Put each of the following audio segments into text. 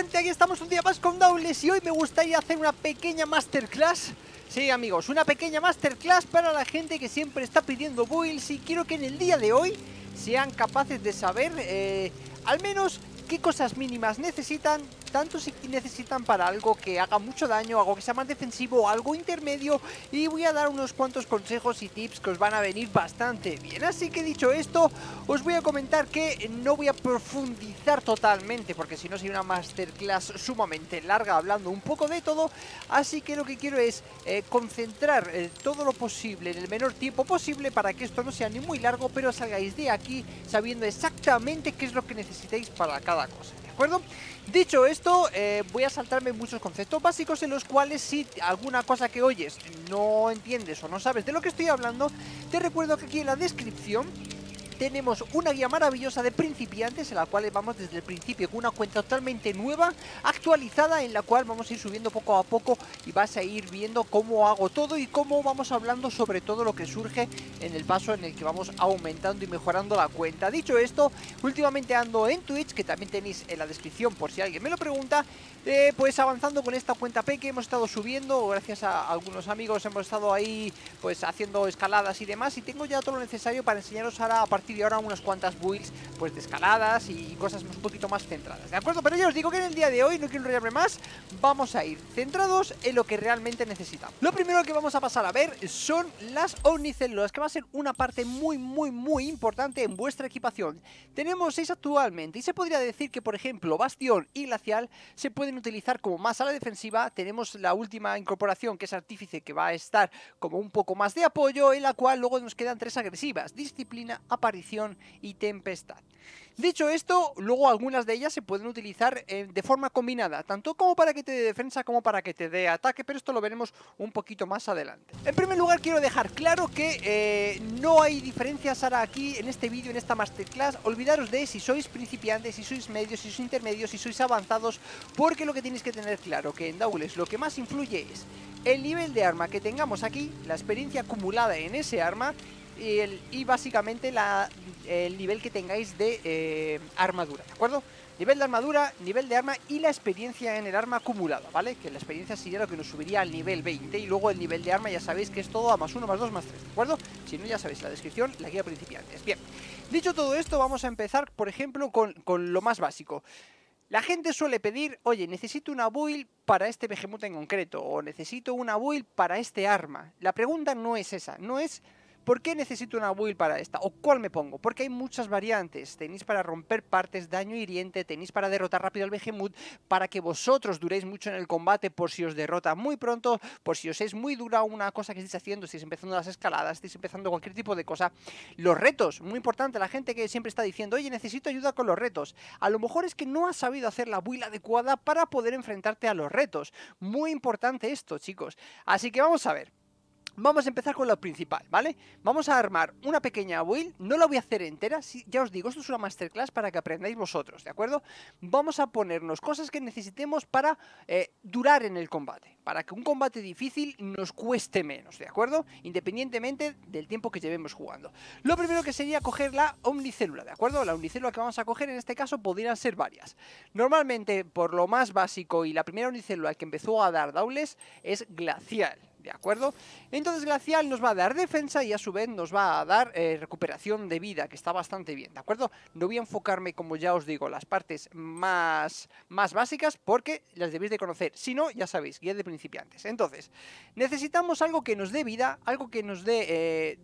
gente? Aquí estamos un día más con Dowles y hoy me gustaría hacer una pequeña masterclass Sí amigos, una pequeña masterclass para la gente que siempre está pidiendo builds y quiero que en el día de hoy sean capaces de saber eh, al menos qué cosas mínimas necesitan tanto si necesitan para algo que haga mucho daño, algo que sea más defensivo, algo intermedio y voy a dar unos cuantos consejos y tips que os van a venir bastante bien. Así que dicho esto, os voy a comentar que no voy a profundizar totalmente porque si no sería una masterclass sumamente larga hablando un poco de todo, así que lo que quiero es eh, concentrar eh, todo lo posible en el menor tiempo posible para que esto no sea ni muy largo, pero salgáis de aquí sabiendo exactamente qué es lo que necesitáis para cada cosa acuerdo? Dicho esto, eh, voy a saltarme muchos conceptos básicos en los cuales si alguna cosa que oyes no entiendes o no sabes de lo que estoy hablando, te recuerdo que aquí en la descripción tenemos una guía maravillosa de principiantes en la cual vamos desde el principio con una cuenta totalmente nueva, actualizada, en la cual vamos a ir subiendo poco a poco y vas a ir viendo cómo hago todo y cómo vamos hablando sobre todo lo que surge en el paso en el que vamos aumentando y mejorando la cuenta. Dicho esto, últimamente ando en Twitch, que también tenéis en la descripción por si alguien me lo pregunta, eh, pues avanzando con esta cuenta P que hemos estado subiendo, gracias a algunos amigos hemos estado ahí pues haciendo escaladas y demás y tengo ya todo lo necesario para enseñaros ahora a partir y ahora unas cuantas builds pues de escaladas y cosas un poquito más centradas, ¿de acuerdo? Pero yo os digo que en el día de hoy, no quiero enrollarme más, vamos a ir centrados en lo que realmente necesitamos. Lo primero que vamos a pasar a ver son las Omnicellulas, que va a ser una parte muy, muy, muy importante en vuestra equipación. Tenemos seis actualmente y se podría decir que, por ejemplo, Bastión y Glacial se pueden utilizar como más a la defensiva. Tenemos la última incorporación, que es Artífice, que va a estar como un poco más de apoyo, en la cual luego nos quedan tres agresivas, Disciplina, partir y tempestad. Dicho esto, luego algunas de ellas se pueden utilizar eh, de forma combinada, tanto como para que te dé defensa como para que te dé ataque, pero esto lo veremos un poquito más adelante. En primer lugar quiero dejar claro que eh, no hay diferencias ahora aquí en este vídeo, en esta masterclass, olvidaros de si sois principiantes, si sois medios, si sois intermedios, si sois avanzados, porque lo que tenéis que tener claro que en Daules lo que más influye es el nivel de arma que tengamos aquí, la experiencia acumulada en ese arma y, básicamente el nivel que tengáis de eh, armadura, ¿de acuerdo? Nivel de armadura, nivel de arma y la experiencia en el arma acumulada, ¿vale? Que la experiencia sería lo que nos subiría al nivel 20 y luego el nivel de arma ya sabéis que es todo a más 1, más 2, más 3, ¿de acuerdo? Si no ya sabéis la descripción, la guía principiantes. Bien, dicho todo esto vamos a empezar por ejemplo con, lo más básico. La gente suele pedir, oye, necesito una build para este behemoth en concreto, o necesito una build para este arma. La pregunta no es esa, no es ¿Por qué necesito una build para esta? ¿O cuál me pongo? Porque hay muchas variantes. Tenéis para romper partes, daño hiriente, tenéis para derrotar rápido al Behemoth, para que vosotros duréis mucho en el combate por si os derrota muy pronto, por si os es muy dura una cosa que estéis haciendo, estáis empezando las escaladas, estáis empezando cualquier tipo de cosa. Los retos, muy importante, la gente que siempre está diciendo, oye, necesito ayuda con los retos. A lo mejor es que no has sabido hacer la build adecuada para poder enfrentarte a los retos. Muy importante esto, chicos. Así que vamos a ver. Vamos a empezar con lo principal, ¿vale? Vamos a armar una pequeña build, no la voy a hacer entera, ya os digo, esto es una masterclass para que aprendáis vosotros, ¿de acuerdo? Vamos a ponernos cosas que necesitemos para eh, durar en el combate, para que un combate difícil nos cueste menos, ¿de acuerdo? Independientemente del tiempo que llevemos jugando. Lo primero que sería coger la omnicélula, ¿de acuerdo? La omnicélula que vamos a coger en este caso podrían ser varias. Normalmente, por lo más básico y la primera omnicélula que empezó a dar daules es glacial, ¿de acuerdo? Entonces Glacial nos va a dar defensa y a su vez nos va a dar eh, recuperación de vida, que está bastante bien, ¿de acuerdo? No voy a enfocarme, como ya os digo, las partes más, más básicas porque las debéis de conocer. Si no, ya sabéis, guía de principiantes. Entonces, necesitamos algo que nos dé vida, algo que nos dé... Eh,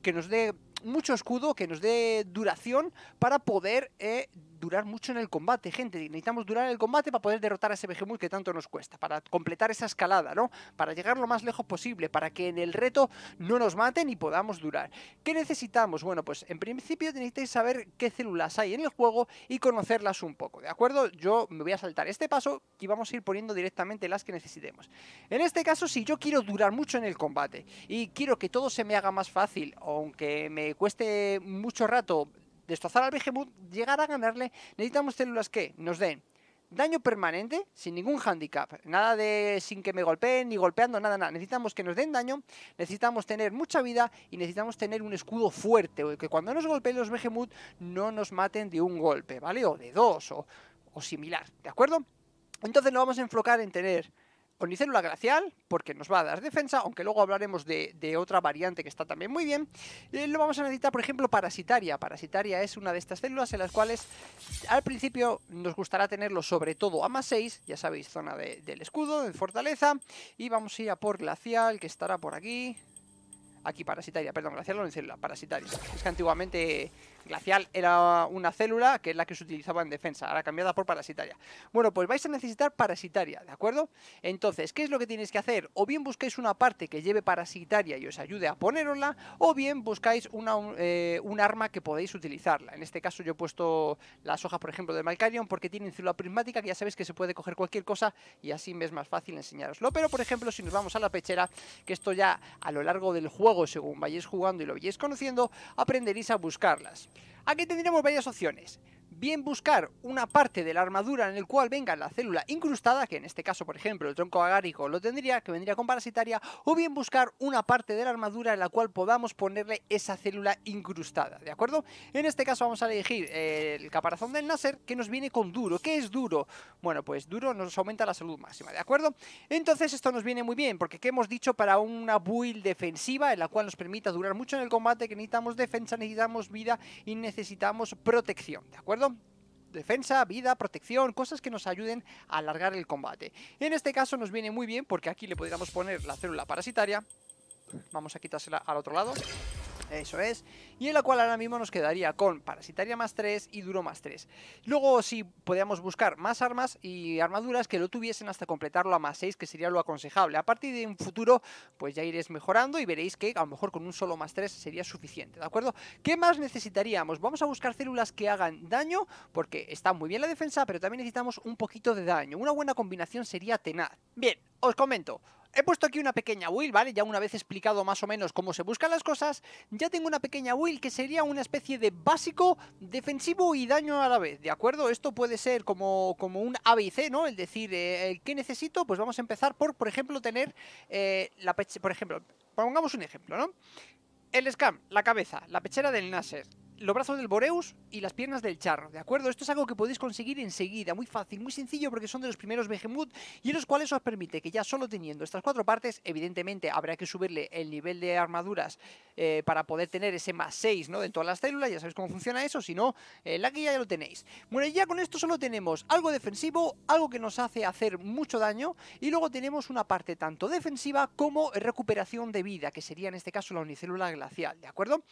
que nos dé mucho escudo, que nos dé duración para poder eh, durar mucho en el combate, gente. Necesitamos durar en el combate para poder derrotar a ese Behemoth que tanto nos cuesta, para completar esa escalada, ¿no? Para llegar lo más lejos posible, para que en el reto no nos maten y podamos durar. ¿Qué necesitamos? Bueno, pues en principio necesitáis saber qué células hay en el juego y conocerlas un poco, ¿de acuerdo? Yo me voy a saltar este paso y vamos a ir poniendo directamente las que necesitemos. En este caso, si yo quiero durar mucho en el combate y quiero que todo se me haga más fácil, aunque me cueste mucho rato destrozar al Behemoth, llegar a ganarle, necesitamos células que nos den daño permanente, sin ningún handicap, nada de sin que me golpeen, ni golpeando, nada, nada. Necesitamos que nos den daño, necesitamos tener mucha vida y necesitamos tener un escudo fuerte, que cuando nos golpeen los Behemoth no nos maten de un golpe, ¿vale? O de dos, o, o similar, ¿de acuerdo? Entonces lo vamos a enfocar en tener Onicélula Glacial, porque nos va a dar defensa, aunque luego hablaremos de, otra variante que está también muy bien. Eh, lo vamos a necesitar, por ejemplo, Parasitaria. Parasitaria es una de estas células en las cuales al principio nos gustará tenerlo sobre todo a más 6, ya sabéis, zona del escudo, de fortaleza. Y vamos a ir a por Glacial, que estará por aquí. Aquí, Parasitaria, perdón, Glacial la Parasitaria. Es que antiguamente Glacial era una célula que es la que se utilizaba en defensa, ahora cambiada por parasitaria. Bueno, pues vais a necesitar parasitaria, ¿de acuerdo? Entonces, ¿qué es lo que tenéis que hacer? O bien busquéis una parte que lleve parasitaria y os ayude a ponerosla, o bien buscáis eh, un arma que podéis utilizarla. En este caso yo he puesto las hojas, por ejemplo, de Malcarion porque tienen célula prismática que ya sabéis que se puede coger cualquier cosa y así me es más fácil enseñaroslo. Pero, por ejemplo, si nos vamos a la pechera, que esto ya a lo largo del juego, según vayáis jugando y lo vayáis conociendo, aprenderéis a buscarlas. Aquí tendremos varias opciones bien buscar una parte de la armadura en el cual venga la célula incrustada, que en este caso, por ejemplo, el tronco agárico lo tendría, que vendría con parasitaria, o bien buscar una parte de la armadura en la cual podamos ponerle esa célula incrustada, ¿de acuerdo? En este caso vamos a elegir eh, el caparazón del naser que nos viene con duro. ¿Qué es duro? Bueno, pues duro nos aumenta la salud máxima, ¿de acuerdo? Entonces esto nos viene muy bien, porque ¿qué hemos dicho para una build defensiva en la cual nos permita durar mucho en el combate, que necesitamos defensa, necesitamos vida y necesitamos protección, ¿de acuerdo? defensa, vida, protección, cosas que nos ayuden a alargar el combate. En este caso nos viene muy bien porque aquí le podríamos poner la célula parasitaria. Vamos a quitársela al otro lado. Eso es. Y en la cual ahora mismo nos quedaría con parasitaria más 3 y duro más 3. Luego si podíamos buscar más armas y armaduras que lo tuviesen hasta completarlo a más 6, que sería lo aconsejable. A partir de un futuro, pues ya iréis mejorando y veréis que a lo mejor con un solo más 3 sería suficiente, ¿de acuerdo? ¿Qué más necesitaríamos? Vamos a buscar células que hagan daño, porque está muy bien la defensa, pero también necesitamos un poquito de daño. Una buena combinación sería tenaz. Bien, os comento. He puesto aquí una pequeña will, ¿vale? Ya una vez explicado más o menos cómo se buscan las cosas, ya tengo una pequeña will que sería una especie de básico, defensivo y daño a la vez, ¿de acuerdo? Esto puede ser como, como un abc, ¿no? Es decir, eh, eh, ¿qué necesito? Pues vamos a empezar por, por ejemplo, tener eh, la peche... Por ejemplo, pongamos un ejemplo, ¿no? El scam, la cabeza, la pechera del Nasser, los brazos del Boreus y las piernas del Charro, ¿de acuerdo? Esto es algo que podéis conseguir enseguida, muy fácil, muy sencillo, porque son de los primeros Behemoth y en los cuales os permite que ya solo teniendo estas cuatro partes, evidentemente habrá que subirle el nivel de armaduras eh, para poder tener ese más 6, ¿no? De todas las células, ya sabéis cómo funciona eso, si no, eh, la guía ya lo tenéis. Bueno, y ya con esto solo tenemos algo defensivo, algo que nos hace hacer mucho daño y luego tenemos una parte tanto defensiva como recuperación de vida, que sería en este caso la unicélula glacial, ¿de acuerdo?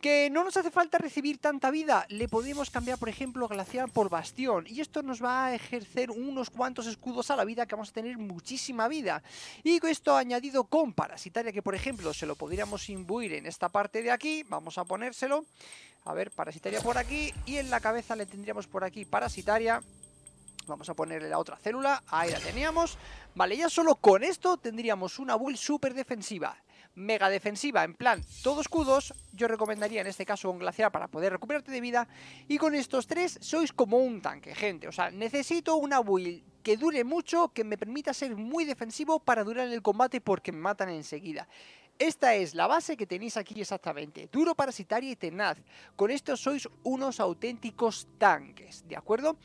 Que no nos hace falta recibir tanta vida, le podemos cambiar por ejemplo glacial por bastión y esto nos va a ejercer unos cuantos escudos a la vida que vamos a tener muchísima vida. Y esto añadido con parasitaria que por ejemplo se lo podríamos imbuir en esta parte de aquí, vamos a ponérselo, a ver parasitaria por aquí y en la cabeza le tendríamos por aquí parasitaria. Vamos a ponerle la otra célula, ahí la teníamos. Vale, ya solo con esto tendríamos una build súper defensiva mega defensiva, en plan todos escudos, yo recomendaría en este caso un glaciar para poder recuperarte de vida. Y con estos tres sois como un tanque, gente. O sea, necesito una build que dure mucho, que me permita ser muy defensivo para durar el combate porque me matan enseguida. Esta es la base que tenéis aquí exactamente, duro, parasitaria y tenaz. Con esto sois unos auténticos tanques, ¿de acuerdo?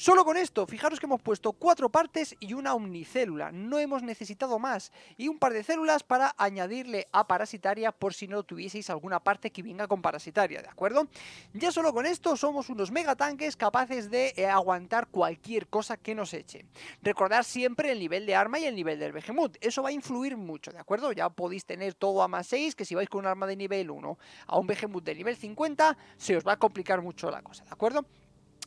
Solo con esto, fijaros que hemos puesto cuatro partes y una omnicélula, no hemos necesitado más, y un par de células para añadirle a parasitaria por si no tuvieseis alguna parte que venga con parasitaria, ¿de acuerdo? Ya solo con esto somos unos megatanques capaces de eh, aguantar cualquier cosa que nos eche. Recordar siempre el nivel de arma y el nivel del behemoth, eso va a influir mucho, ¿de acuerdo? Ya podéis tener todo a más 6, que si vais con un arma de nivel 1 a un behemoth de nivel 50, se os va a complicar mucho la cosa, ¿de acuerdo?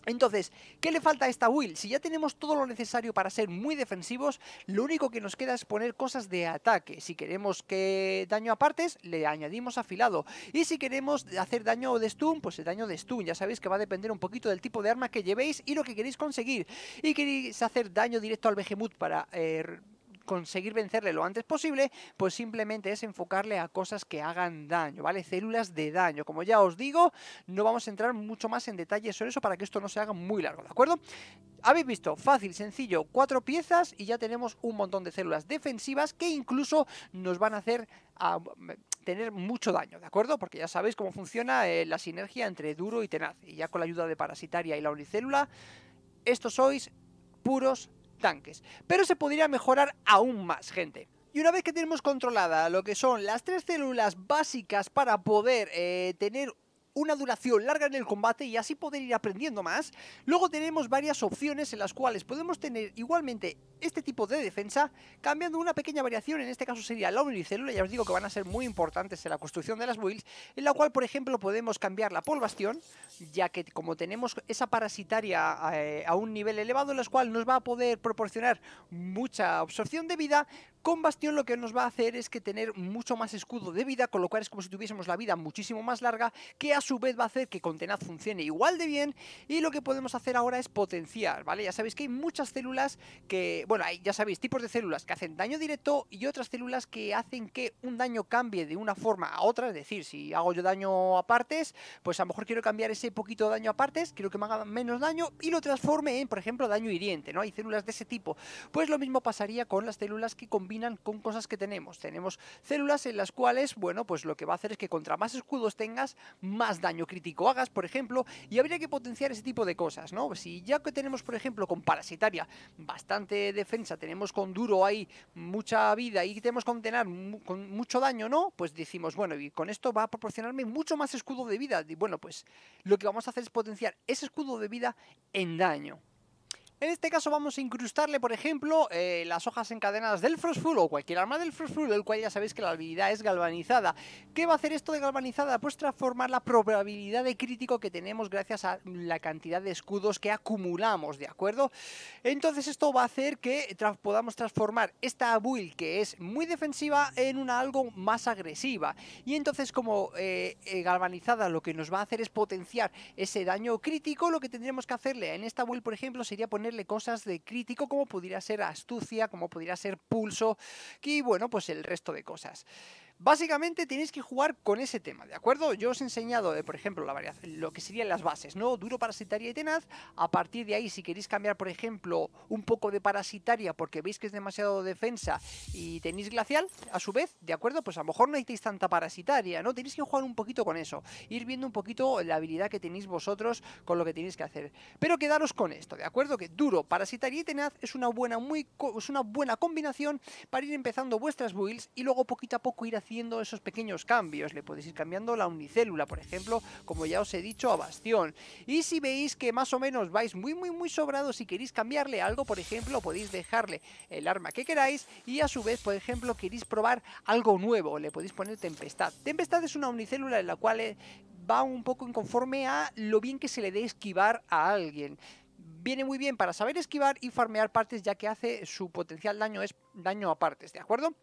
Entonces, ¿qué le falta a esta Will? Si ya tenemos todo lo necesario para ser muy defensivos, lo único que nos queda es poner cosas de ataque. Si queremos que daño a partes, le añadimos afilado. Y si queremos hacer daño de stun, pues el daño de stun. Ya sabéis que va a depender un poquito del tipo de arma que llevéis y lo que queréis conseguir. Y queréis hacer daño directo al Behemoth para... Eh, conseguir vencerle lo antes posible, pues simplemente es enfocarle a cosas que hagan daño, ¿vale? Células de daño. Como ya os digo, no vamos a entrar mucho más en detalle sobre eso para que esto no se haga muy largo, ¿de acuerdo? Habéis visto, fácil, sencillo, cuatro piezas y ya tenemos un montón de células defensivas que incluso nos van a hacer a ah, tener mucho daño, ¿de acuerdo? Porque ya sabéis cómo funciona eh, la sinergia entre duro y tenaz. Y ya con la ayuda de parasitaria y la unicélula, estos sois puros tanques. Pero se podría mejorar aún más, gente. Y una vez que tenemos controlada lo que son las tres células básicas para poder eh, tener una duración larga en el combate y así poder ir aprendiendo más. Luego tenemos varias opciones en las cuales podemos tener igualmente este tipo de defensa, cambiando una pequeña variación, en este caso sería la unicélula, ya os digo que van a ser muy importantes en la construcción de las builds, en la cual, por ejemplo, podemos cambiar la bastión, ya que como tenemos esa parasitaria eh, a un nivel elevado, en la cual nos va a poder proporcionar mucha absorción de vida, con Bastión lo que nos va a hacer es que tener mucho más escudo de vida, con lo cual es como si tuviésemos la vida muchísimo más larga, que a su vez va a hacer que con funcione igual de bien, y lo que podemos hacer ahora es potenciar, ¿vale? Ya sabéis que hay muchas células que, bueno, ya sabéis, tipos de células que hacen daño directo y otras células que hacen que un daño cambie de una forma a otra, es decir, si hago yo daño a partes, pues a lo mejor quiero cambiar ese poquito de daño a partes, quiero que me haga menos daño y lo transforme en, por ejemplo, daño hiriente, ¿no? Hay células de ese tipo. Pues lo mismo pasaría con las células que combinan con cosas que tenemos. Tenemos células en las cuales, bueno, pues lo que va a hacer es que contra más escudos tengas, más daño crítico hagas, por ejemplo, y habría que potenciar ese tipo de cosas, ¿no? Si ya que tenemos, por ejemplo, con parasitaria bastante defensa, tenemos con duro ahí mucha vida y tenemos con tener con mucho daño, ¿no? Pues decimos, bueno, y con esto va a proporcionarme mucho más escudo de vida. Y bueno, pues lo que vamos a hacer es potenciar ese escudo de vida en daño. En este caso vamos a incrustarle, por ejemplo, eh, las hojas encadenadas del Frostful o cualquier arma del Frostful, del cual ya sabéis que la habilidad es galvanizada. ¿Qué va a hacer esto de galvanizada? Pues transformar la probabilidad de crítico que tenemos gracias a la cantidad de escudos que acumulamos, ¿de acuerdo? Entonces esto va a hacer que podamos transformar esta build que es muy defensiva en una algo más agresiva. Y entonces como eh, eh, galvanizada lo que nos va a hacer es potenciar ese daño crítico, lo que tendríamos que hacerle en esta build, por ejemplo, sería poner ponerle cosas de crítico como pudiera ser astucia, como pudiera ser pulso y bueno, pues el resto de cosas. Básicamente tenéis que jugar con ese tema, ¿de acuerdo? Yo os he enseñado, eh, por ejemplo, la lo que serían las bases, ¿no? Duro, parasitaria y tenaz. A partir de ahí, si queréis cambiar, por ejemplo, un poco de parasitaria porque veis que es demasiado defensa y tenéis glacial, a su vez, ¿de acuerdo? Pues a lo mejor no necesitáis tanta parasitaria, ¿no? Tenéis que jugar un poquito con eso, ir viendo un poquito la habilidad que tenéis vosotros con lo que tenéis que hacer. Pero quedaros con esto, ¿de acuerdo? Que duro, parasitaria y tenaz es una buena, muy, es una buena combinación para ir empezando vuestras builds y luego poquito a poco ir haciendo esos pequeños cambios. Le podéis ir cambiando la unicélula, por ejemplo, como ya os he dicho, a bastión. Y si veis que más o menos vais muy, muy, muy sobrados si queréis cambiarle algo, por ejemplo, podéis dejarle el arma que queráis y a su vez, por ejemplo, queréis probar algo nuevo. Le podéis poner tempestad. Tempestad es una unicélula en la cual eh, va un poco inconforme a lo bien que se le dé esquivar a alguien viene muy bien para saber esquivar y farmear partes ya que hace su potencial daño es daño a partes, ¿de acuerdo?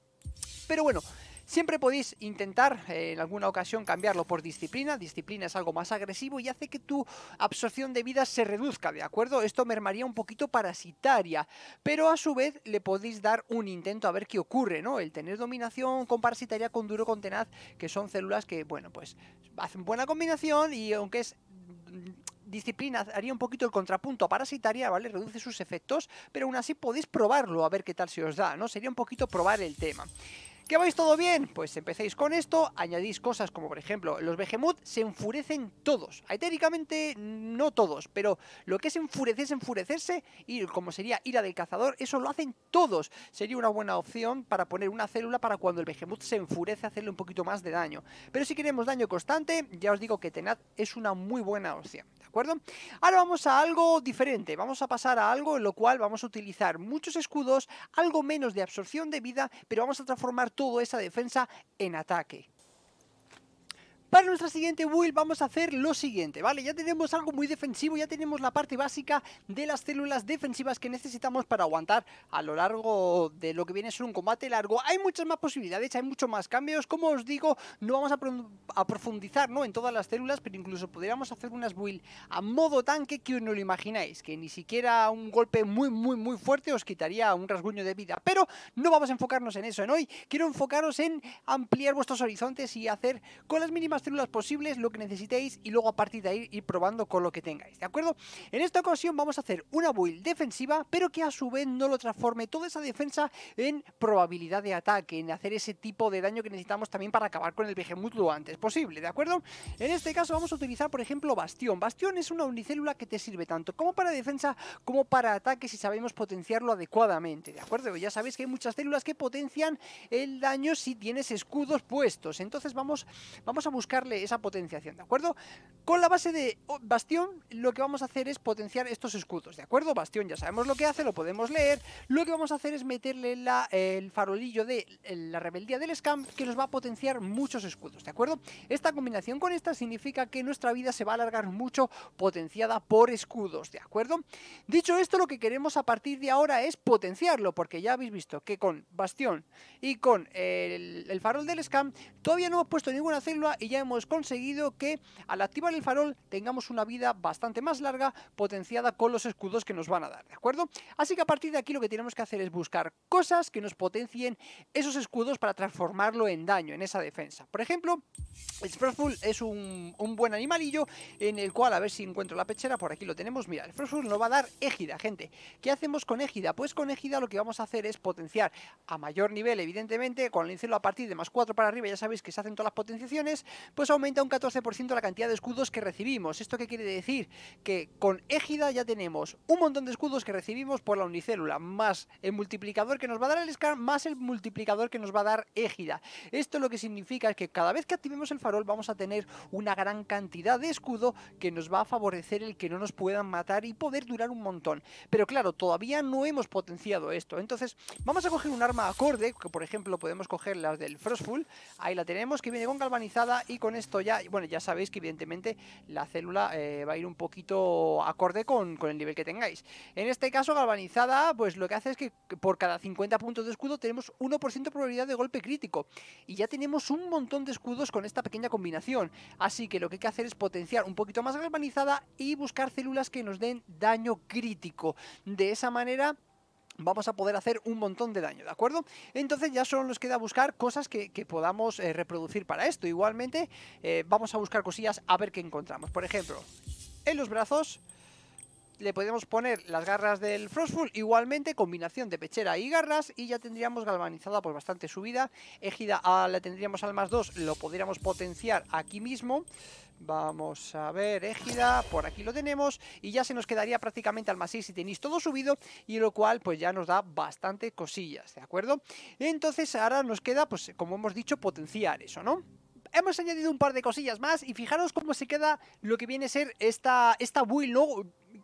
Pero bueno, Siempre podéis intentar eh, en alguna ocasión cambiarlo por disciplina. Disciplina es algo más agresivo y hace que tu absorción de vida se reduzca, ¿de acuerdo? Esto mermaría un poquito parasitaria, pero a su vez le podéis dar un intento a ver qué ocurre, ¿no? El tener dominación con parasitaria, con duro, con tenaz, que son células que, bueno, pues hacen buena combinación y aunque es mm, disciplina haría un poquito el contrapunto a parasitaria, ¿vale? Reduce sus efectos, pero aún así podéis probarlo a ver qué tal se os da, ¿no? Sería un poquito probar el tema. ¿Qué vais todo bien? Pues empecéis con esto, añadís cosas como por ejemplo, los Behemoth se enfurecen todos. Aetéricamente no todos, pero lo que es enfurecerse, enfurecerse, y como sería ira del cazador, eso lo hacen todos. Sería una buena opción para poner una célula para cuando el Behemoth se enfurece hacerle un poquito más de daño. Pero si queremos daño constante, ya os digo que Tenaz es una muy buena opción, ¿de acuerdo? Ahora vamos a algo diferente, vamos a pasar a algo en lo cual vamos a utilizar muchos escudos, algo menos de absorción de vida, pero vamos a transformar toda esa defensa en ataque. Para nuestra siguiente build vamos a hacer lo siguiente, ¿vale? Ya tenemos algo muy defensivo, ya tenemos la parte básica de las células defensivas que necesitamos para aguantar a lo largo de lo que viene a ser un combate largo. Hay muchas más posibilidades, hay muchos más cambios, como os digo, no vamos a, profundizar ¿no? en todas las células, pero incluso podríamos hacer unas build a modo tanque que no lo imagináis, que ni siquiera un golpe muy muy muy fuerte os quitaría un rasguño de vida, pero no vamos a enfocarnos en eso en hoy, quiero enfocaros en ampliar vuestros horizontes y hacer con las mínimas células posibles, lo que necesitéis y luego a partir de ahí ir probando con lo que tengáis, ¿de acuerdo? En esta ocasión vamos a hacer una build defensiva, pero que a su vez no lo transforme toda esa defensa en probabilidad de ataque, en hacer ese tipo de daño que necesitamos también para acabar con el Behemoth lo antes posible, ¿de acuerdo? En este caso vamos a utilizar, por ejemplo, Bastión. Bastión es una unicélula que te sirve tanto como para defensa como para ataque si sabemos potenciarlo adecuadamente, ¿de acuerdo? Ya sabéis que hay muchas células que potencian el daño si tienes escudos puestos, entonces vamos, vamos a buscar esa potenciación, ¿de acuerdo? Con la base de oh, Bastión lo que vamos a hacer es potenciar estos escudos, ¿de acuerdo? Bastión ya sabemos lo que hace, lo podemos leer. Lo que vamos a hacer es meterle el farolillo de la rebeldía del Scam que nos va a potenciar muchos escudos, ¿de acuerdo? Esta combinación con esta significa que nuestra vida se va a alargar mucho potenciada por escudos, ¿de acuerdo? Dicho esto, lo que queremos a partir de ahora es potenciarlo, porque ya habéis visto que con Bastión y con el, farol del Scam todavía no hemos puesto ninguna célula y ya hemos conseguido que al activar el farol tengamos una vida bastante más larga potenciada con los escudos que nos van a dar, ¿de acuerdo? Así que a partir de aquí lo que tenemos que hacer es buscar cosas que nos potencien esos escudos para transformarlo en daño, en esa defensa. Por ejemplo, el Frostful es un, buen animalillo en el cual, a ver si encuentro la pechera, por aquí lo tenemos, mira, el no nos va a dar égida, gente. ¿Qué hacemos con égida? Pues con égida lo que vamos a hacer es potenciar a mayor nivel, evidentemente, con el incelo a partir de más 4 para arriba, ya sabéis que se hacen todas las potenciaciones, pues aumenta un 14% la cantidad de escudos que recibimos. ¿Esto qué quiere decir? Que con Égida ya tenemos un montón de escudos que recibimos por la unicélula, más el multiplicador que nos va a dar el Scar, más el multiplicador que nos va a dar Égida. Esto lo que significa es que cada vez que activemos el farol vamos a tener una gran cantidad de escudo que nos va a favorecer el que no nos puedan matar y poder durar un montón. Pero claro, todavía no hemos potenciado esto. Entonces, vamos a coger un arma acorde, que por ejemplo podemos coger las del Frostful. Ahí la tenemos, que viene con galvanizada y con esto ya, bueno, ya sabéis que evidentemente la célula eh, va a ir un poquito acorde con, con, el nivel que tengáis. En este caso, galvanizada, pues lo que hace es que por cada 50 puntos de escudo tenemos 1% de probabilidad de golpe crítico. Y ya tenemos un montón de escudos con esta pequeña combinación. Así que lo que hay que hacer es potenciar un poquito más galvanizada y buscar células que nos den daño crítico. De esa manera vamos a poder hacer un montón de daño, ¿de acuerdo? Entonces ya solo nos queda buscar cosas que, podamos eh, reproducir para esto. Igualmente, eh, vamos a buscar cosillas a ver qué encontramos. Por ejemplo, en los brazos le podríamos poner las garras del Frostful, igualmente combinación de pechera y garras y ya tendríamos galvanizada pues bastante subida, égida la tendríamos al más 2, lo podríamos potenciar aquí mismo, Vamos a ver, égida, por aquí lo tenemos y ya se nos quedaría prácticamente al más 6 si tenéis todo subido y lo cual pues ya nos da bastante cosillas, ¿de acuerdo? Entonces ahora nos queda pues como hemos dicho potenciar eso, ¿no? Hemos añadido un par de cosillas más y fijaros cómo se queda lo que viene a ser esta, esta build,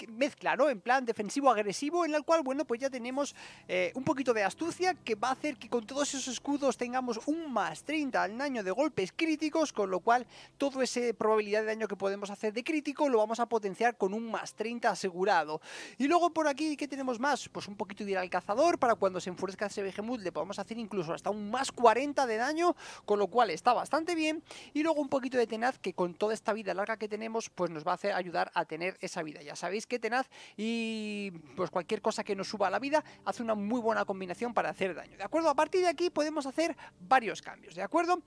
mezcla, ¿no? En plan defensivo-agresivo, en el cual, bueno, pues ya tenemos eh, un poquito de astucia que va a hacer que con todos esos escudos tengamos un más 30 al daño de golpes críticos, con lo cual todo ese probabilidad de daño que podemos hacer de crítico lo vamos a potenciar con un más 30 asegurado. Y luego por aquí, ¿qué tenemos más? Pues un poquito de ir al cazador, para cuando se enfurezca ese Behemoth le podemos hacer incluso hasta un más 40 de daño, con lo cual está bastante bien. Y luego un poquito de tenaz, que con toda esta vida larga que tenemos, pues nos va a hacer ayudar a tener esa vida. Ya sabéis que tenaz y pues cualquier cosa que nos suba a la vida hace una muy buena combinación para hacer daño, ¿de acuerdo? A partir de aquí podemos hacer varios cambios, ¿de acuerdo?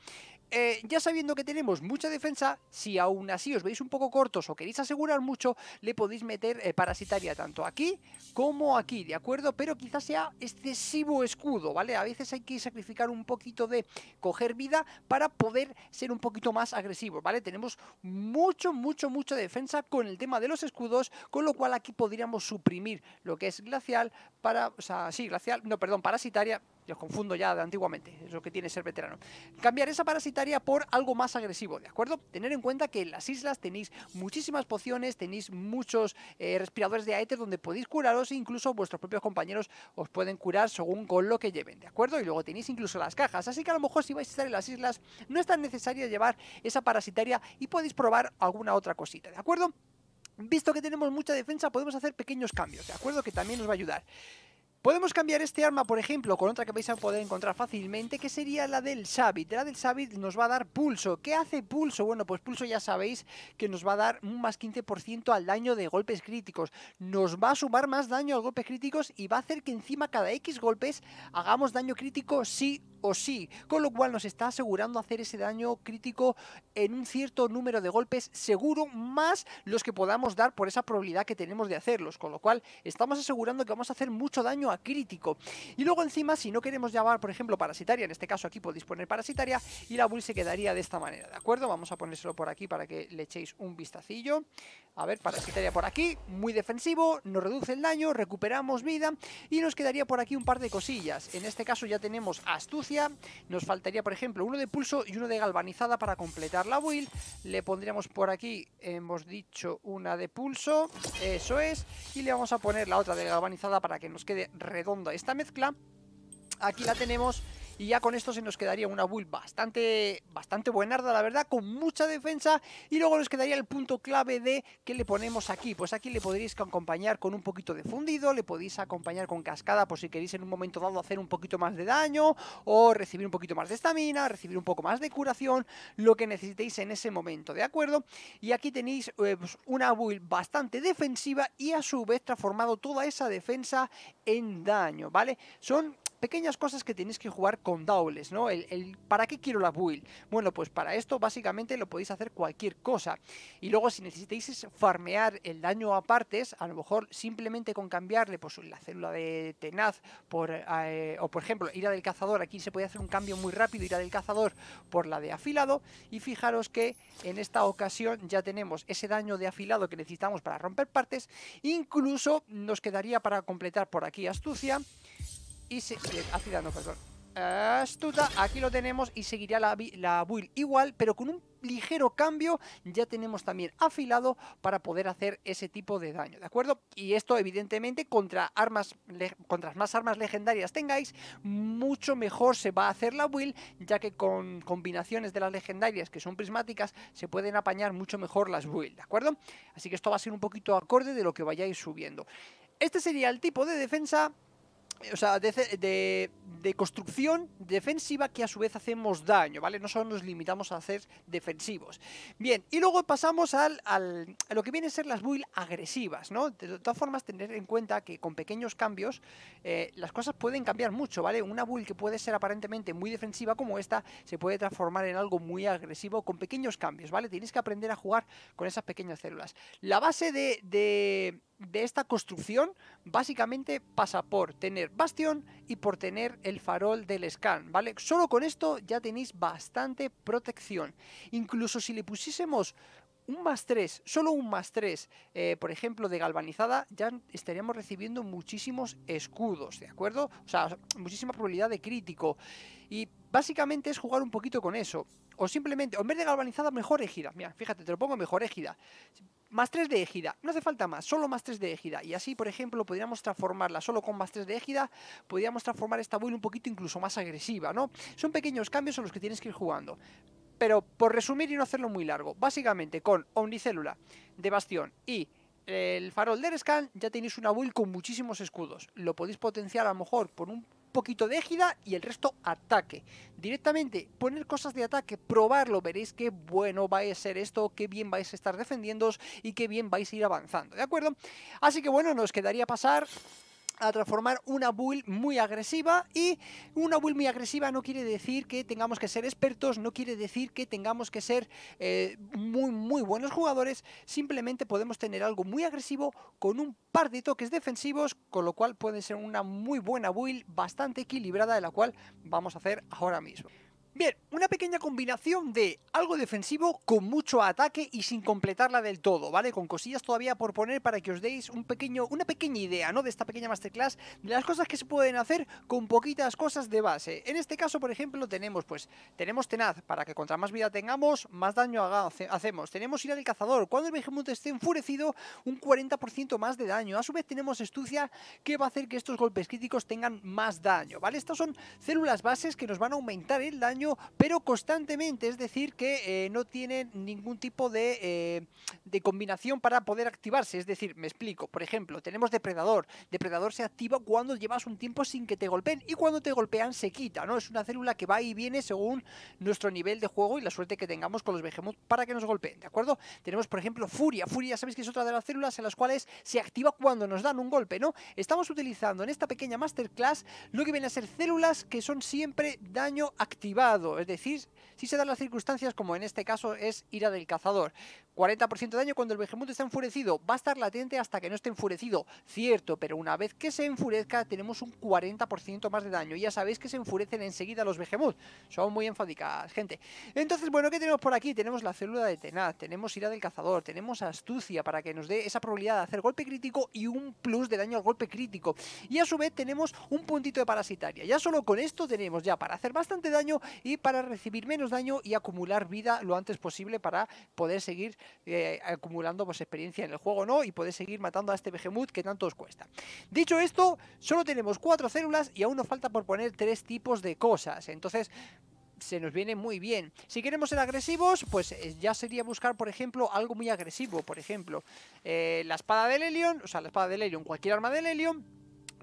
Eh, ya sabiendo que tenemos mucha defensa, si aún así os veis un poco cortos o queréis asegurar mucho, le podéis meter eh, parasitaria tanto aquí como aquí, ¿de acuerdo? Pero quizás sea excesivo escudo, ¿vale? A veces hay que sacrificar un poquito de coger vida para poder ser un poquito más agresivos, ¿vale? Tenemos mucho, mucho, mucho defensa con el tema de los escudos, con lo cual aquí podríamos suprimir lo que es glacial para, o sea, sí, glacial, no, perdón, parasitaria los confundo ya de antiguamente, es lo que tiene ser veterano. Cambiar esa parasitaria por algo más agresivo, ¿de acuerdo? Tener en cuenta que en las islas tenéis muchísimas pociones, tenéis muchos eh, respiradores de aéter donde podéis curaros e incluso vuestros propios compañeros os pueden curar según con lo que lleven, ¿de acuerdo? Y luego tenéis incluso las cajas, así que a lo mejor si vais a estar en las islas no es tan necesario llevar esa parasitaria y podéis probar alguna otra cosita, ¿de acuerdo? Visto que tenemos mucha defensa, podemos hacer pequeños cambios, ¿de acuerdo? Que también nos va a ayudar. Podemos cambiar este arma, por ejemplo, con otra que vais a poder encontrar fácilmente, que sería la del sabi La del nos va a dar pulso. ¿Qué hace pulso? Bueno, pues pulso ya sabéis que nos va a dar un más 15% al daño de golpes críticos. Nos va a sumar más daño a golpes críticos y va a hacer que encima cada X golpes hagamos daño crítico sí o sí, con lo cual nos está asegurando hacer ese daño crítico en un cierto número de golpes seguro, más los que podamos dar por esa probabilidad que tenemos de hacerlos, con lo cual estamos asegurando que vamos a hacer mucho daño a crítico. Y luego encima, si no queremos Llamar por ejemplo, parasitaria, en este caso aquí podéis poner parasitaria, y la bull se quedaría de esta manera, ¿de acuerdo? Vamos a ponérselo por aquí para que le echéis un vistacillo. A ver, parasitaria por aquí, muy defensivo, nos reduce el daño, recuperamos vida, y nos quedaría por aquí un par de cosillas. En este caso ya tenemos astucia, nos faltaría, por ejemplo, uno de pulso y uno de galvanizada para completar la build. Le pondríamos por aquí, hemos dicho, una de pulso. Eso es. Y le vamos a poner la otra de galvanizada para que nos quede redonda esta mezcla. Aquí la tenemos y ya con esto se nos quedaría una build bastante, bastante buenarda, la verdad, con mucha defensa y luego nos quedaría el punto clave de que le ponemos aquí. Pues aquí le podréis acompañar con un poquito de fundido, le podéis acompañar con cascada por si queréis en un momento dado hacer un poquito más de daño o recibir un poquito más de estamina, recibir un poco más de curación, lo que necesitéis en ese momento, ¿de acuerdo? Y aquí tenéis eh, pues, una build bastante defensiva y a su vez transformado toda esa defensa en daño, ¿vale? Son pequeñas cosas que tenéis que jugar con dobles, ¿no? ¿Para qué quiero la build? Bueno, pues para esto básicamente lo podéis hacer cualquier cosa. Y luego si necesitáis farmear el daño a partes, a lo mejor simplemente con cambiarle pues, la célula de tenaz eh, o por ejemplo ira del cazador, aquí se puede hacer un cambio muy rápido, ira del cazador por la de afilado. Y fijaros que en esta ocasión ya tenemos ese daño de afilado que necesitamos para romper partes. Incluso nos quedaría para completar por aquí astucia y se... afilando, perdón. Astuta, aquí lo tenemos y seguiría la, la, build igual, pero con un ligero cambio ya tenemos también afilado para poder hacer ese tipo de daño, ¿de acuerdo? Y esto evidentemente contra armas, contra más armas legendarias tengáis, mucho mejor se va a hacer la build, ya que con combinaciones de las legendarias que son prismáticas se pueden apañar mucho mejor las build, ¿de acuerdo? Así que esto va a ser un poquito acorde de lo que vayáis subiendo. Este sería el tipo de defensa o sea, de, de, construcción defensiva que a su vez hacemos daño, ¿vale? No solo nos limitamos a hacer defensivos. Bien, y luego pasamos al, a lo que vienen a ser las build agresivas, ¿no? De todas formas, tener en cuenta que con pequeños cambios eh, las cosas pueden cambiar mucho, ¿vale? Una build que puede ser aparentemente muy defensiva como esta se puede transformar en algo muy agresivo con pequeños cambios, ¿vale? Tienes que aprender a jugar con esas pequeñas células. La base de de esta construcción básicamente pasa por tener bastión y por tener el farol del scan, ¿vale? Solo con esto ya tenéis bastante protección. Incluso si le pusiésemos un más 3, solo un más 3, eh, por ejemplo, de galvanizada, ya estaríamos recibiendo muchísimos escudos, ¿de acuerdo? O sea, muchísima probabilidad de crítico. Y básicamente es jugar un poquito con eso. O simplemente, en vez de galvanizada, mejor égida. Mira, fíjate, te lo pongo mejor égida. Más 3 de égida, no hace falta más, solo más 3 de égida. Y así, por ejemplo, podríamos transformarla solo con más 3 de égida, podríamos transformar esta build un poquito incluso más agresiva, ¿no? Son pequeños cambios en los que tienes que ir jugando. Pero por resumir y no hacerlo muy largo, básicamente con Omnicélula de Bastión y eh, el farol de Rescan, ya tenéis una build con muchísimos escudos. Lo podéis potenciar a lo mejor por un poquito de égida y el resto ataque. Directamente poner cosas de ataque, probarlo, veréis qué bueno va a ser esto, qué bien vais a estar defendiendo y qué bien vais a ir avanzando, ¿de acuerdo? Así que bueno, nos quedaría pasar a transformar una build muy agresiva y una build muy agresiva no quiere decir que tengamos que ser expertos, no quiere decir que tengamos que ser eh, muy muy buenos jugadores, simplemente podemos tener algo muy agresivo con un par de toques defensivos, con lo cual puede ser una muy buena build bastante equilibrada de la cual vamos a hacer ahora mismo. Bien, una pequeña combinación de algo defensivo con mucho ataque y sin completarla del todo, ¿vale? Con cosillas todavía por poner para que os deis un pequeño, una pequeña idea, ¿no? De esta pequeña masterclass, de las cosas que se pueden hacer con poquitas cosas de base. En este caso, por ejemplo, tenemos, pues, tenemos tenaz, para que contra más vida tengamos, más daño hacemos. Tenemos ir al cazador, cuando el Behemoth esté enfurecido, un 40% más de daño. A su vez tenemos astucia, que va a hacer que estos golpes críticos tengan más daño, ¿vale? Estas son células bases que nos van a aumentar el daño pero constantemente, es decir, que eh, no tienen ningún tipo de, eh, de, combinación para poder activarse. Es decir, me explico, por ejemplo, tenemos depredador. Depredador se activa cuando llevas un tiempo sin que te golpeen y cuando te golpean se quita, ¿no? Es una célula que va y viene según nuestro nivel de juego y la suerte que tengamos con los Behemoth para que nos golpeen, ¿de acuerdo? Tenemos, por ejemplo, Furia. Furia, sabéis que es otra de las células en las cuales se activa cuando nos dan un golpe, ¿no? Estamos utilizando en esta pequeña masterclass lo que vienen a ser células que son siempre daño activado es decir, si se dan las circunstancias como en este caso es ira del cazador. 40% de daño cuando el Behemoth está enfurecido, va a estar latente hasta que no esté enfurecido, cierto, pero una vez que se enfurezca tenemos un 40% más de daño, ya sabéis que se enfurecen enseguida los Behemoth, son muy enfáticas, gente. Entonces, bueno, ¿qué tenemos por aquí? Tenemos la célula de Tenaz, tenemos ira del cazador, tenemos astucia para que nos dé esa probabilidad de hacer golpe crítico y un plus de daño al golpe crítico, y a su vez tenemos un puntito de parasitaria, ya solo con esto tenemos ya para hacer bastante daño y para recibir menos daño y acumular vida lo antes posible para poder seguir eh, acumulando pues, experiencia en el juego no y poder seguir matando a este Behemoth que tanto os cuesta. Dicho esto, solo tenemos cuatro células y aún nos falta por poner tres tipos de cosas, entonces se nos viene muy bien. Si queremos ser agresivos, pues eh, ya sería buscar, por ejemplo, algo muy agresivo. Por ejemplo, eh, la espada del Helion, o sea, la espada del Helion, cualquier arma del Helion,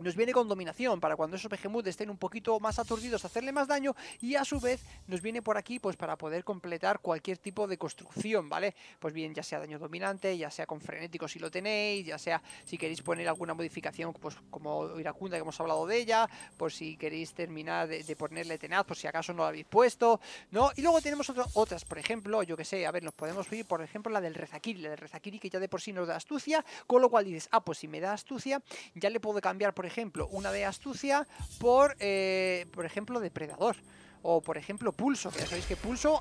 nos viene con dominación para cuando esos Behemoth estén un poquito más aturdidos hacerle más daño y a su vez nos viene por aquí pues para poder completar cualquier tipo de construcción, ¿vale? Pues bien, ya sea daño dominante, ya sea con frenético si lo tenéis, ya sea si queréis poner alguna modificación pues como iracunda que hemos hablado de ella, por si queréis terminar de, ponerle tenaz, por si acaso no lo habéis puesto, ¿no? Y luego tenemos otras, por ejemplo, yo que sé, a ver, nos podemos ir por ejemplo la del Rezakiri, la del Rezakiri que ya de por sí nos da astucia, con lo cual dices, ah, pues si me da astucia, ya le puedo cambiar por ejemplo, una de astucia por, eh, por ejemplo, depredador. O, por ejemplo, pulso, ya sabéis que pulso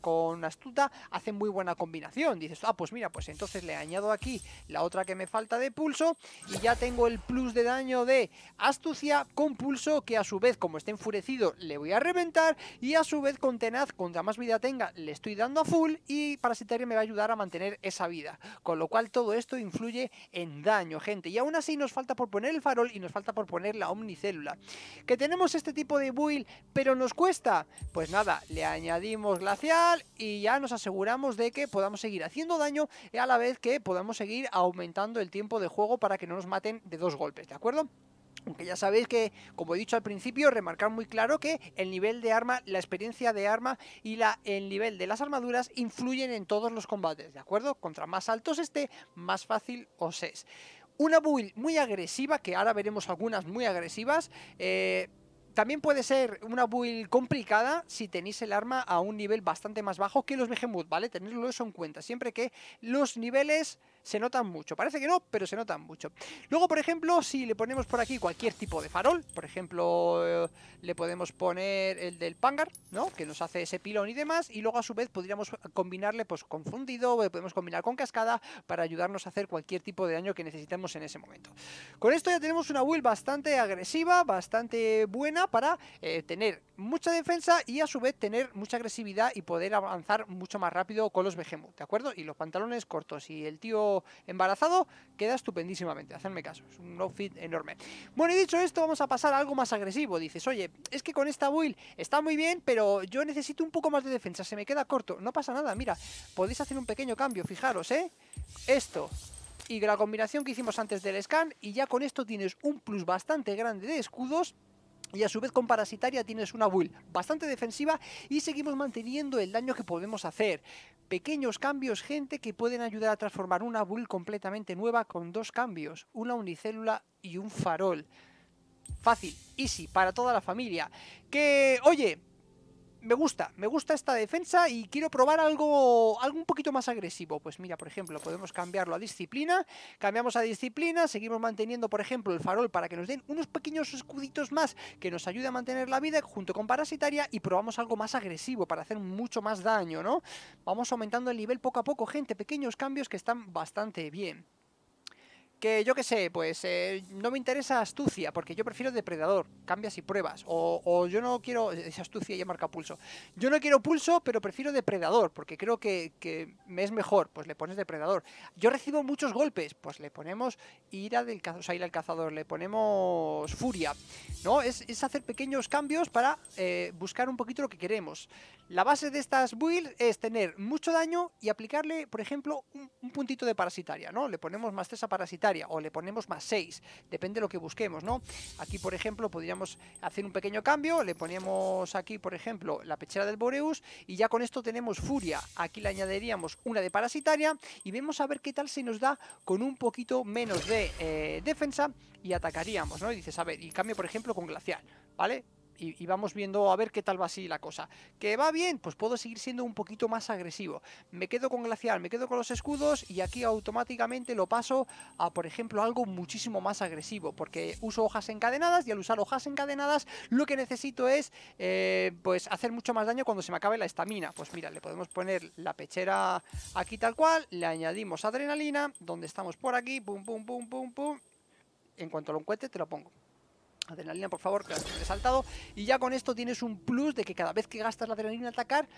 con astuta hacen muy buena combinación. Dices, ah, pues mira, pues entonces le añado aquí la otra que me falta de pulso y ya tengo el plus de daño de astucia con pulso que a su vez, como está enfurecido, le voy a reventar y a su vez con tenaz, contra más vida tenga, le estoy dando a full y parasitario me va a ayudar a mantener esa vida. Con lo cual todo esto influye en daño, gente. Y aún así nos falta por poner el farol y nos falta por poner la omnicélula. Que tenemos este tipo de build, pero nos cuesta. Pues nada, le añadimos glacial y ya nos aseguramos de que podamos seguir haciendo daño a la vez que podamos seguir aumentando el tiempo de juego para que no nos maten de dos golpes, ¿de acuerdo? Aunque ya sabéis que, como he dicho al principio, remarcar muy claro que el nivel de arma, la experiencia de arma y la, el nivel de las armaduras influyen en todos los combates, ¿de acuerdo? Contra más altos esté, más fácil os es. Una build muy agresiva, que ahora veremos algunas muy agresivas, eh, también puede ser una build complicada si tenéis el arma a un nivel bastante más bajo que los Behemoth, ¿vale? Tenerlo eso en cuenta, siempre que los niveles se notan mucho. Parece que no, pero se notan mucho. Luego, por ejemplo, si le ponemos por aquí cualquier tipo de farol, por ejemplo, eh, le podemos poner el del Pangar, ¿no? Que nos hace ese pilón y demás, y luego a su vez podríamos combinarle pues con fundido, podemos combinar con cascada para ayudarnos a hacer cualquier tipo de daño que necesitemos en ese momento. Con esto ya tenemos una build bastante agresiva, bastante buena para eh, tener mucha defensa y a su vez tener mucha agresividad y poder avanzar mucho más rápido con los Behemoth, ¿de acuerdo? Y los pantalones cortos y el tío embarazado, queda estupendísimamente. Hacerme caso, es un outfit enorme. Bueno, y dicho esto, vamos a pasar a algo más agresivo. Dices, oye, es que con esta build está muy bien, pero yo necesito un poco más de defensa, se me queda corto. No pasa nada, mira, podéis hacer un pequeño cambio, fijaros, ¿eh? Esto, y la combinación que hicimos antes del scan y ya con esto tienes un plus bastante grande de escudos y a su vez con Parasitaria tienes una build bastante defensiva y seguimos manteniendo el daño que podemos hacer. Pequeños cambios, gente, que pueden ayudar a transformar una build completamente nueva con dos cambios, una unicélula y un farol. Fácil, easy, para toda la familia. Que, oye, me gusta, me gusta esta defensa y quiero probar algo, un poquito más agresivo. Pues mira, por ejemplo, podemos cambiarlo a disciplina, cambiamos a disciplina, seguimos manteniendo, por ejemplo, el farol para que nos den unos pequeños escuditos más que nos ayude a mantener la vida junto con parasitaria y probamos algo más agresivo para hacer mucho más daño, ¿no? Vamos aumentando el nivel poco a poco, gente, pequeños cambios que están bastante bien que yo qué sé, pues eh, no me interesa astucia, porque yo prefiero depredador, cambias y pruebas, o, yo no quiero, eh, esa astucia y marca pulso, yo no quiero pulso, pero prefiero depredador, porque creo que, me es mejor, pues le pones depredador. Yo recibo muchos golpes, pues le ponemos ira del o sea, al cazador, le ponemos furia, ¿no? Es, hacer pequeños cambios para eh, buscar un poquito lo que queremos. La base de estas builds es tener mucho daño y aplicarle, por ejemplo, un, puntito de parasitaria, ¿no? Le ponemos más 3 a parasitaria o le ponemos más 6, depende de lo que busquemos, ¿no? Aquí, por ejemplo, podríamos hacer un pequeño cambio, le ponemos aquí, por ejemplo, la pechera del Boreus y ya con esto tenemos furia. Aquí le añadiríamos una de parasitaria y vemos a ver qué tal se nos da con un poquito menos de eh, defensa y atacaríamos, ¿no? Y dices, a ver, y cambio, por ejemplo, con glacial, ¿vale? y, vamos viendo a ver qué tal va así la cosa. ¿Que va bien? Pues puedo seguir siendo un poquito más agresivo. Me quedo con Glacial, me quedo con los escudos y aquí automáticamente lo paso a, por ejemplo, algo muchísimo más agresivo, porque uso hojas encadenadas y al usar hojas encadenadas lo que necesito es, eh, pues, hacer mucho más daño cuando se me acabe la estamina. Pues mira, le podemos poner la pechera aquí tal cual, le añadimos adrenalina, donde estamos por aquí, pum, pum, pum, pum, pum. En cuanto lo encuentre te lo pongo. Adrenalina, por favor, que has saltado. Y ya con esto tienes un plus de que cada vez que gastas la adrenalina a atacar,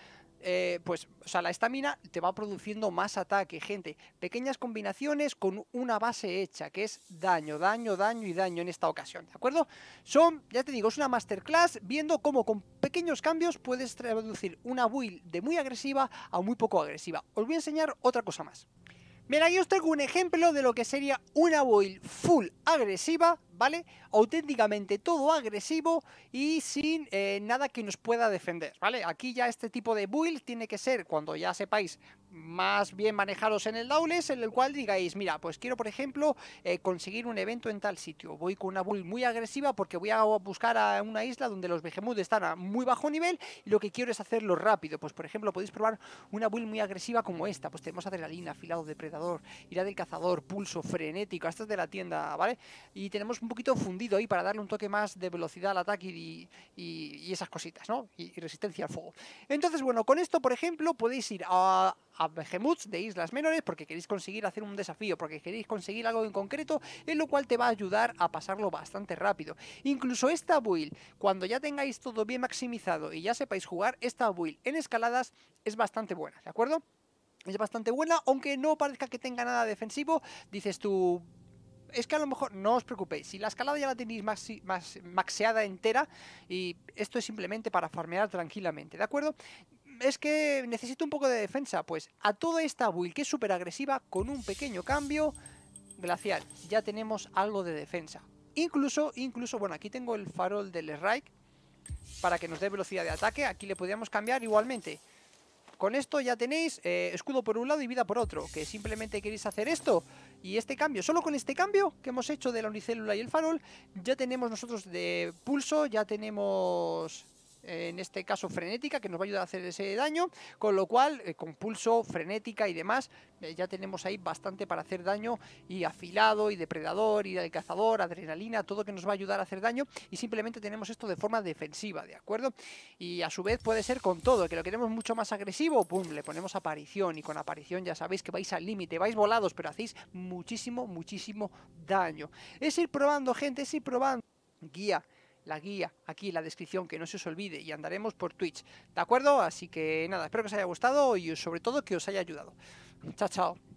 eh, pues, o sea, la estamina te va produciendo más ataque, gente. Pequeñas combinaciones con una base hecha, que es daño, daño, daño y daño en esta ocasión, ¿de acuerdo? Son, ya te digo, es una masterclass viendo cómo con pequeños cambios puedes traducir una build de muy agresiva a muy poco agresiva. Os voy a enseñar otra cosa más. Mira, aquí os traigo un ejemplo de lo que sería una build full agresiva ¿vale? Auténticamente todo agresivo y sin eh, nada que nos pueda defender, ¿vale? Aquí ya este tipo de build tiene que ser, cuando ya sepáis más bien manejaros en el Dowles, en el cual digáis, mira, pues quiero, por ejemplo, eh, conseguir un evento en tal sitio. Voy con una build muy agresiva porque voy a buscar a una isla donde los Behemoth están a muy bajo nivel y lo que quiero es hacerlo rápido. Pues, por ejemplo, podéis probar una build muy agresiva como esta. Pues tenemos adrenalina, afilado, depredador, ira del cazador, pulso, frenético. Estas de la tienda, ¿vale? Y tenemos un poquito fundido ahí para darle un toque más de velocidad al ataque y, esas cositas, ¿no? Y, resistencia al fuego. Entonces, bueno, con esto, por ejemplo, podéis ir a, a de Islas Menores porque queréis conseguir hacer un desafío, porque queréis conseguir algo en concreto, en lo cual te va a ayudar a pasarlo bastante rápido. Incluso esta build, cuando ya tengáis todo bien maximizado y ya sepáis jugar, esta build en escaladas es bastante buena, ¿de acuerdo? Es bastante buena, aunque no parezca que tenga nada defensivo, dices tú, es que a lo mejor no os preocupéis, si la escalada ya la tenéis más maxeada entera y esto es simplemente para farmear tranquilamente, ¿de acuerdo? es que necesito un poco de defensa. Pues a toda esta build que es súper agresiva, con un pequeño cambio, Glacial, ya tenemos algo de defensa. Incluso, incluso, bueno, aquí tengo el farol del Strike para que nos dé velocidad de ataque. Aquí le podríamos cambiar igualmente. Con esto ya tenéis eh, escudo por un lado y vida por otro. Que simplemente queréis hacer esto y este cambio, solo con este cambio que hemos hecho de la unicélula y el farol, ya tenemos nosotros de pulso, ya tenemos en este caso frenética, que nos va a ayudar a hacer ese daño, con lo cual eh, con pulso, frenética y demás, eh, ya tenemos ahí bastante para hacer daño y afilado y depredador y cazador, adrenalina, todo que nos va a ayudar a hacer daño y simplemente tenemos esto de forma defensiva, ¿de acuerdo? Y a su vez puede ser con todo, que lo queremos mucho más agresivo, pum, le ponemos aparición y con aparición ya sabéis que vais al límite, vais volados, pero hacéis muchísimo, muchísimo daño. Es ir probando, gente, es ir probando guía la guía, aquí en la descripción, que no se os olvide, y andaremos por Twitch, ¿de acuerdo? Así que nada, espero que os haya gustado y sobre todo que os haya ayudado. Chao, chao.